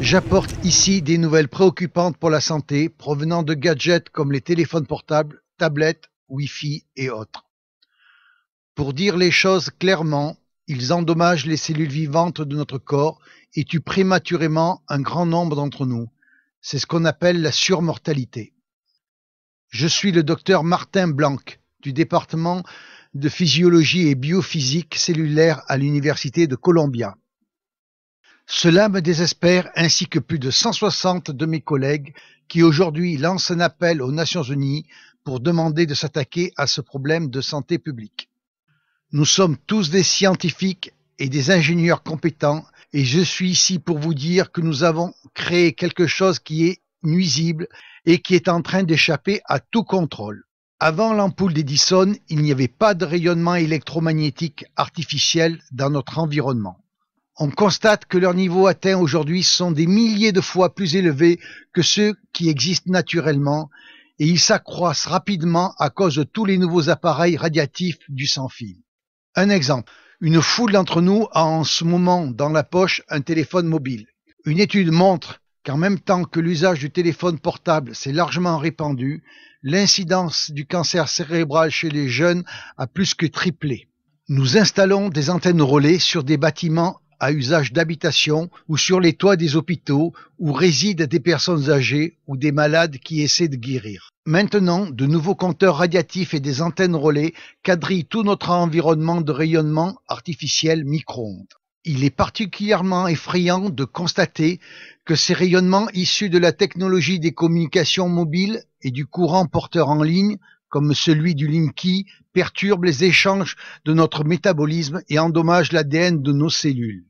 J'apporte ici des nouvelles préoccupantes pour la santé provenant de gadgets comme les téléphones portables, tablettes, Wi-Fi et autres. Pour dire les choses clairement, ils endommagent les cellules vivantes de notre corps et tuent prématurément un grand nombre d'entre nous. C'est ce qu'on appelle la surmortalité. Je suis le docteur Martin Blanc du département de physiologie et biophysique cellulaire à l'Université de Columbia. Cela me désespère ainsi que plus de 160 de mes collègues qui aujourd'hui lancent un appel aux Nations unies pour demander de s'attaquer à ce problème de santé publique. Nous sommes tous des scientifiques et des ingénieurs compétents et je suis ici pour vous dire que nous avons créé quelque chose qui est nuisible et qui est en train d'échapper à tout contrôle. Avant l'ampoule d'Edison, il n'y avait pas de rayonnement électromagnétique artificiel dans notre environnement. On constate que leurs niveaux atteints aujourd'hui sont des milliers de fois plus élevés que ceux qui existent naturellement et ils s'accroissent rapidement à cause de tous les nouveaux appareils radiatifs du sans-fil. Un exemple. Une foule d'entre nous a en ce moment dans la poche un téléphone mobile. Une étude montre qu'en même temps que l'usage du téléphone portable s'est largement répandu, l'incidence du cancer cérébral chez les jeunes a plus que triplé. Nous installons des antennes relais sur des bâtiments à usage d'habitation ou sur les toits des hôpitaux où résident des personnes âgées ou des malades qui essaient de guérir. Maintenant, de nouveaux compteurs radiatifs et des antennes relais quadrillent tout notre environnement de rayonnement artificiel micro-ondes. Il est particulièrement effrayant de constater que ces rayonnements issus de la technologie des communications mobiles et du courant porteur en ligne, comme celui du Linky, perturbent les échanges de notre métabolisme et endommagent l'ADN de nos cellules.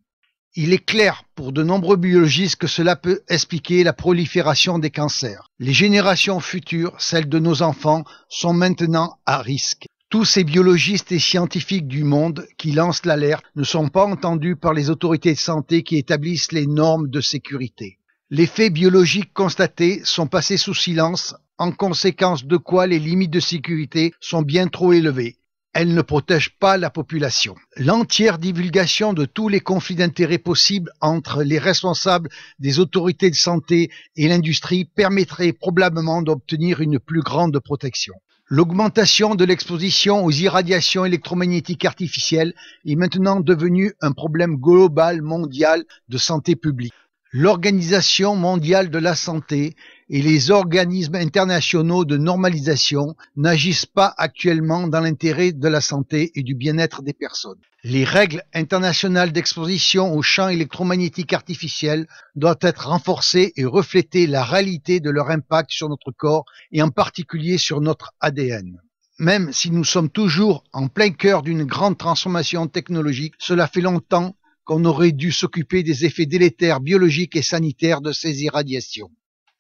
Il est clair pour de nombreux biologistes que cela peut expliquer la prolifération des cancers. Les générations futures, celles de nos enfants, sont maintenant à risque. Tous ces biologistes et scientifiques du monde qui lancent l'alerte ne sont pas entendus par les autorités de santé qui établissent les normes de sécurité. Les faits biologiques constatés sont passés sous silence, en conséquence de quoi les limites de sécurité sont bien trop élevées. Elle ne protège pas la population. L'entière divulgation de tous les conflits d'intérêts possibles entre les responsables des autorités de santé et l'industrie permettrait probablement d'obtenir une plus grande protection. L'augmentation de l'exposition aux irradiations électromagnétiques artificielles est maintenant devenue un problème global mondial de santé publique l'Organisation mondiale de la santé et les organismes internationaux de normalisation n'agissent pas actuellement dans l'intérêt de la santé et du bien-être des personnes. Les règles internationales d'exposition aux champs électromagnétiques artificiels doivent être renforcées et refléter la réalité de leur impact sur notre corps et en particulier sur notre ADN. Même si nous sommes toujours en plein cœur d'une grande transformation technologique, cela fait longtemps on aurait dû s'occuper des effets délétères biologiques et sanitaires de ces irradiations.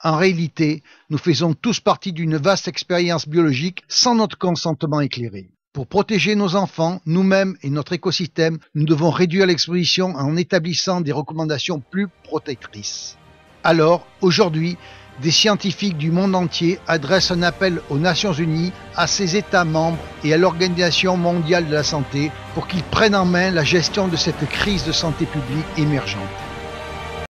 En réalité, nous faisons tous partie d'une vaste expérience biologique sans notre consentement éclairé. Pour protéger nos enfants, nous-mêmes et notre écosystème, nous devons réduire l'exposition en établissant des recommandations plus protectrices. Alors, aujourd'hui, des scientifiques du monde entier adressent un appel aux Nations Unies, à ses États membres et à l'Organisation mondiale de la santé pour qu'ils prennent en main la gestion de cette crise de santé publique émergente.